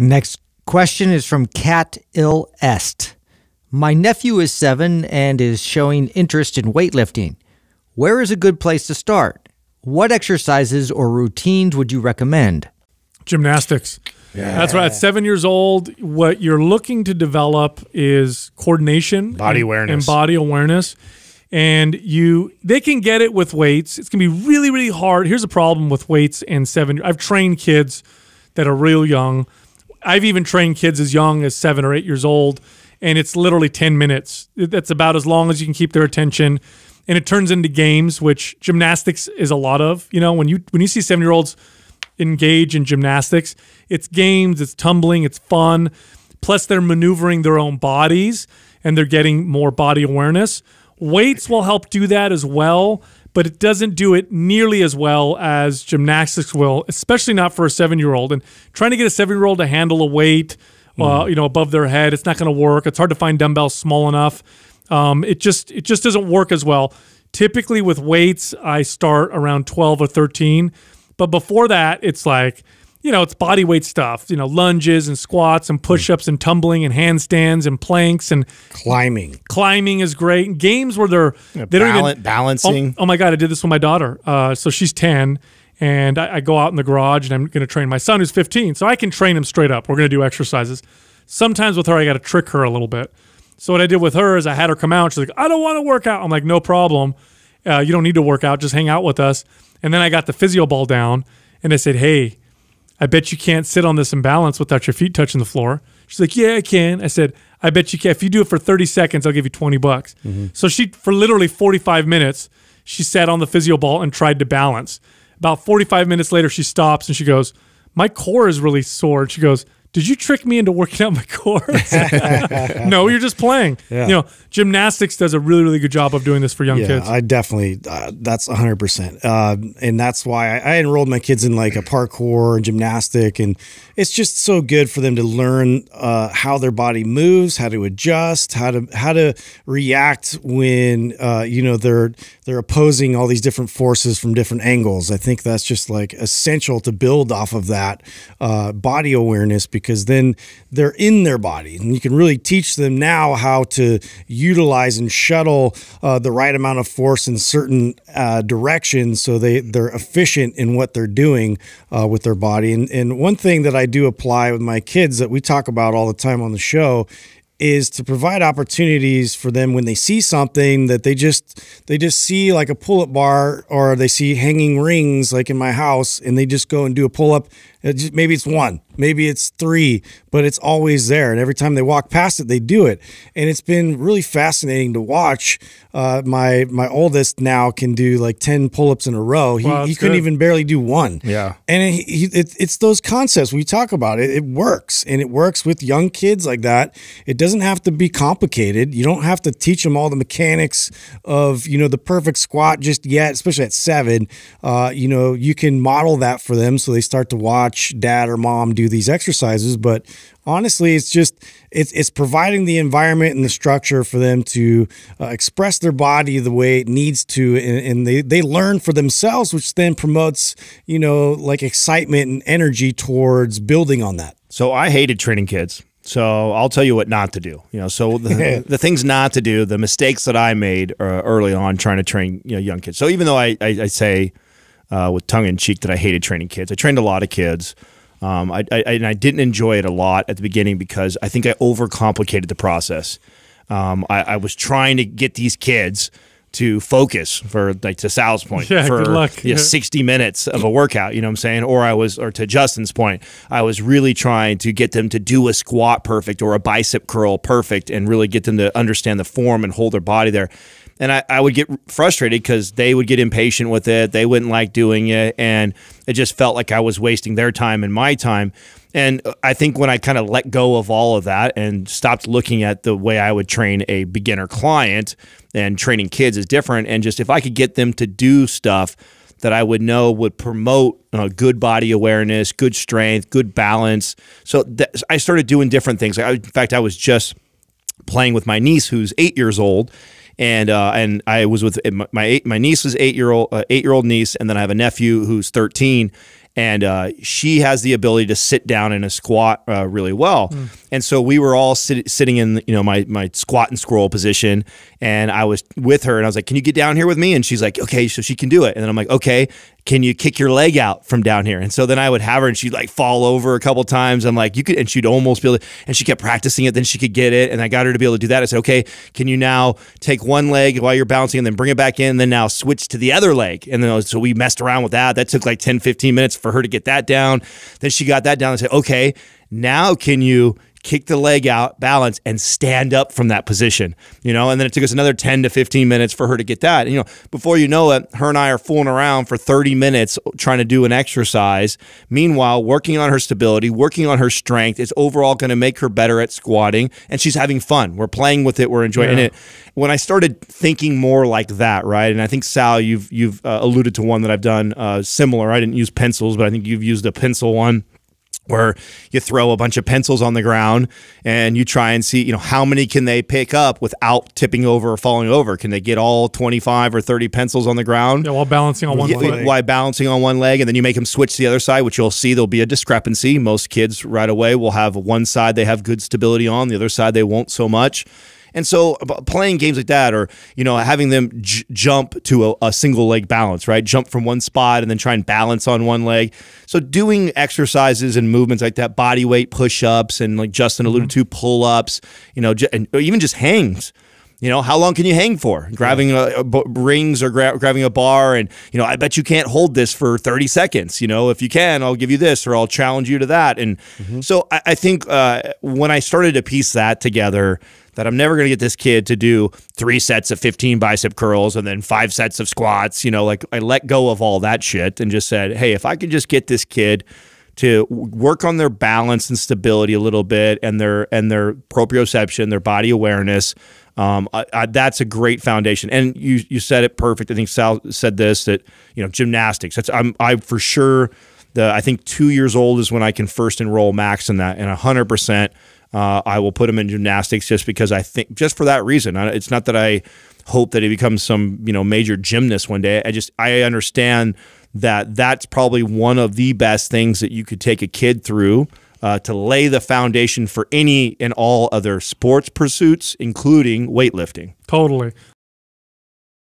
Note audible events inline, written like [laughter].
Next question is from Cat Ill Est. My nephew is seven and is showing interest in weightlifting. Where is a good place to start? What exercises or routines would you recommend? Gymnastics. Yeah. That's right. At seven years old, what you're looking to develop is coordination, body awareness, and body awareness. And you, they can get it with weights. It's gonna be really, really hard. Here's a problem with weights and seven. I've trained kids that are real young I've even trained kids as young as seven or eight years old, and it's literally 10 minutes. That's about as long as you can keep their attention. And it turns into games, which gymnastics is a lot of. You know, when you when you see seven year olds engage in gymnastics, it's games, it's tumbling, it's fun. Plus, they're maneuvering their own bodies and they're getting more body awareness. Weights will help do that as well but it doesn't do it nearly as well as gymnastics will, especially not for a seven year old. And trying to get a seven year old to handle a weight, uh, mm. uh, you know, above their head, it's not going to work. It's hard to find dumbbells small enough. Um, it just it just doesn't work as well. Typically with weights, I start around twelve or thirteen, but before that, it's like you know, it's body weight stuff, you know, lunges and squats and push ups and tumbling and handstands and planks and climbing. Climbing is great. Games where they're, they don't even, balancing. Oh, oh, my God, I did this with my daughter. Uh, so she's 10, and I, I go out in the garage and I'm going to train my son who's 15. So I can train him straight up. We're going to do exercises. Sometimes with her, I got to trick her a little bit. So what I did with her is I had her come out. She's like, I don't want to work out. I'm like, no problem. Uh, you don't need to work out. Just hang out with us. And then I got the physio ball down and I said, hey, I bet you can't sit on this and balance without your feet touching the floor. She's like, Yeah, I can. I said, I bet you can. If you do it for 30 seconds, I'll give you 20 bucks. Mm -hmm. So she, for literally 45 minutes, she sat on the physio ball and tried to balance. About 45 minutes later, she stops and she goes, My core is really sore. And she goes, did you trick me into working out my core? [laughs] no, you're just playing. Yeah. You know, gymnastics does a really, really good job of doing this for young yeah, kids. I definitely, uh, that's 100%. Uh, and that's why I, I, enrolled my kids in like a parkour and gymnastic. And it's just so good for them to learn uh, how their body moves, how to adjust, how to, how to react when, uh, you know, they're, they're opposing all these different forces from different angles. I think that's just like essential to build off of that uh, body awareness because then they're in their body and you can really teach them now how to utilize and shuttle uh, the right amount of force in certain uh, directions so they, they're efficient in what they're doing uh, with their body. And, and one thing that I do apply with my kids that we talk about all the time on the show is to provide opportunities for them when they see something that they just they just see like a pull-up bar or they see hanging rings like in my house and they just go and do a pull-up it just, maybe it's one, maybe it's three, but it's always there. And every time they walk past it, they do it. And it's been really fascinating to watch. Uh, my my oldest now can do like ten pull ups in a row. He, wow, he couldn't even barely do one. Yeah. And it, it, it's those concepts we talk about. It, it works, and it works with young kids like that. It doesn't have to be complicated. You don't have to teach them all the mechanics of you know the perfect squat just yet, especially at seven. Uh, you know you can model that for them so they start to watch watch dad or mom do these exercises, but honestly, it's just it's it's providing the environment and the structure for them to uh, express their body the way it needs to, and, and, they they learn for themselves, which then promotes you know like excitement and energy towards building on that. So I hated training kids. So I'll tell you what not to do. You know, so the, [laughs] the things not to do, the mistakes that I made uh, early on trying to train you know young kids. So even though I, I, I say uh, with tongue in cheek that I hated training kids. I trained a lot of kids. Um, I, I, and I didn't enjoy it a lot at the beginning because I think I overcomplicated the process. Um, I, I, was trying to get these kids to focus for like to Sal's point yeah, for good luck. yeah, 60 minutes of a workout, you know what I'm saying? Or I was or to Justin's point, I was really trying to get them to do a squat perfect or a bicep curl perfect and really get them to understand the form and hold their body there and I, I would get frustrated because they would get impatient with it. They wouldn't like doing it. And it just felt like I was wasting their time and my time. And uh, I think when I kind of let go of all of that and stopped looking at the way I would train a beginner client and training kids is different. And just if I could get them to do stuff that I would know would promote uh, good body awareness, good strength, good balance. So I started doing different things. I, in fact, I was just playing with my niece who's eight years old and uh, and I was with my eight, my niece was eight year old uh, eight year old niece, and then I have a nephew who's thirteen, and uh, she has the ability to sit down in a squat uh, really well, mm. and so we were all sit sitting in you know my my squat and scroll position, and I was with her, and I was like, "Can you get down here with me?" And she's like, "Okay," so she can do it, and then I'm like, "Okay," can you kick your leg out from down here? And so then I would have her and she'd like fall over a couple times. I'm like, you could, and she'd almost be able to, and she kept practicing it. Then she could get it. And I got her to be able to do that. I said, okay, can you now take one leg while you're bouncing and then bring it back in? And then now switch to the other leg. And then so we messed around with that. That took like 10, 15 minutes for her to get that down. Then she got that down and said, okay, now can you kick the leg out, balance, and stand up from that position. You know, and then it took us another 10 to 15 minutes for her to get that. And, you know, before you know it, her and I are fooling around for 30 minutes trying to do an exercise. Meanwhile, working on her stability, working on her strength is overall going to make her better at squatting. And she's having fun. We're playing with it. We're enjoying yeah. it. When I started thinking more like that, right? And I think Sal, you've you've uh, alluded to one that I've done uh, similar. I didn't use pencils, but I think you've used a pencil one where you throw a bunch of pencils on the ground and you try and see, you know, how many can they pick up without tipping over or falling over? Can they get all 25 or 30 pencils on the ground? Yeah, while balancing on one yeah, leg. While balancing on one leg. And then you make them switch the other side, which you'll see there'll be a discrepancy. Most kids right away will have one side they have good stability on, the other side they won't so much. And so uh, playing games like that or, you know, having them jump to a, a, single leg balance, right? Jump from one spot and then try and balance on one leg. So doing exercises and movements like that, body weight push ups and like Justin alluded mm -hmm. to, pull ups, you know, and even just hangs you know, how long can you hang for grabbing a, rings or gra grabbing a bar? And you know, I bet you can't hold this for thirty seconds. You know, if you can, I'll give you this or I'll challenge you to that. And mm -hmm. so I, I think uh, when I started to piece that together, that I'm never going to get this kid to do three sets of 15 bicep curls and then five sets of squats. You know, like I let go of all that shit and just said, hey, if I could just get this kid to work on their balance and stability a little bit and their and their proprioception, their body awareness um, I, I, that's a great foundation. And you you said it perfect. I think Sal said this that you know gymnastics. That's I'm I for sure. The I think two years old is when I can first enroll Max in that, and hundred percent. Uh, I will put him in gymnastics just because I think just for that reason. it's not that I hope that he becomes some you know major gymnast one day. I just I understand that that's probably one of the best things that you could take a kid through uh, to lay the foundation for any and all other sports pursuits, including weightlifting. Totally.